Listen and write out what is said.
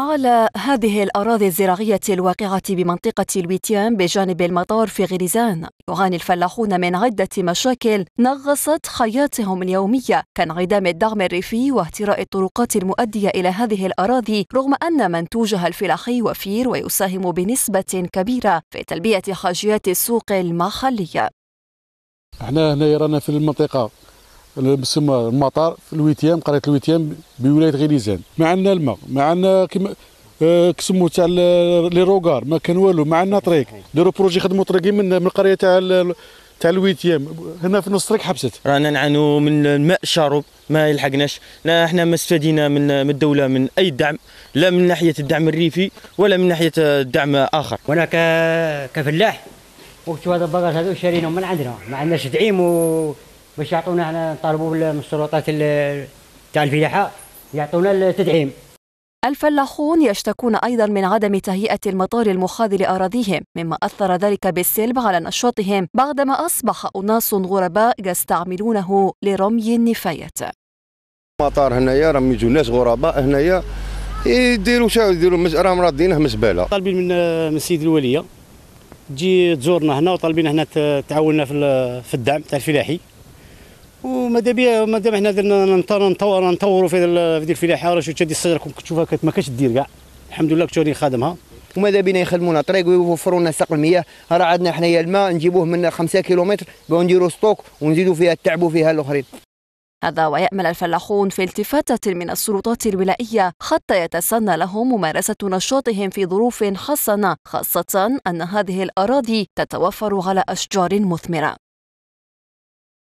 على هذه الأراضي الزراعية الواقعة بمنطقة الويتيان بجانب المطار في غريزان يعاني الفلاحون من عدة مشاكل نغصت حياتهم اليومية كانعدام الدعم الريفي واهتراء الطرقات المؤدية إلى هذه الأراضي رغم أن منتوجها الفلاحي وفير ويساهم بنسبة كبيرة في تلبية حاجيات السوق المحلية احنا هنا رانا في المنطقة بسم المطار في الويتيام قريه الويتيام بولايه غليزان ما عندنا الماء ما عندنا كيما آه، كسمو تاع لي روغار ما كان والو ما عندنا طريق ديروا بروجي خدموا طريقين من القريه تاع تاع الويتيام هنا في نص الطريق حبست رانا نعانوا من الماء الشارب ما يلحقناش لا احنا ما استفدينا من الدوله من اي دعم لا من ناحيه الدعم الريفي ولا من ناحيه الدعم اخر وانا كفلاح وقت هذا البقر هذو شارينهم من عندنا ما عندناش دعيم و باش يعطونا احنا نطالبوا بالسلطات تاع الفلاحه يعطونا التدعيم الفلاحون يشتكون أيضا من عدم تهيئة المطار المخاض لأراضيهم مما أثر ذلك بالسلب على نشاطهم بعدما أصبح أناس غرباء يستعملونه لرمي النفايات مطار هنايا راهم يجوا ناس غرباء هنايا يديروا شنو يديروا راهم راضيينه مزباله طالبين من من السيد الوليه تجي تزورنا هنا وطالبين هنا تعاوننا في الدعم تاع الفلاحي وماذا بيا مادام حنا درنا نطوروا نطوروا في هذه الفلاحه راه شو تشدي الصغير كتشوفها ما دير كاع الحمد لله كنت خادمها وماذا بينا يخدمونا طريق ويوفروا لنا سقف المياه راه عندنا حنايا الماء نجيبوه من 5 كيلومتر ونديروا ستوك ونزيدوا فيها التعبوا فيها الاخرين هذا ويأمل الفلاحون في التفاتة من السلطات الولائية حتى يتسنى لهم ممارسة نشاطهم في ظروف حسنة خاصة أن هذه الأراضي تتوفر على أشجار مثمرة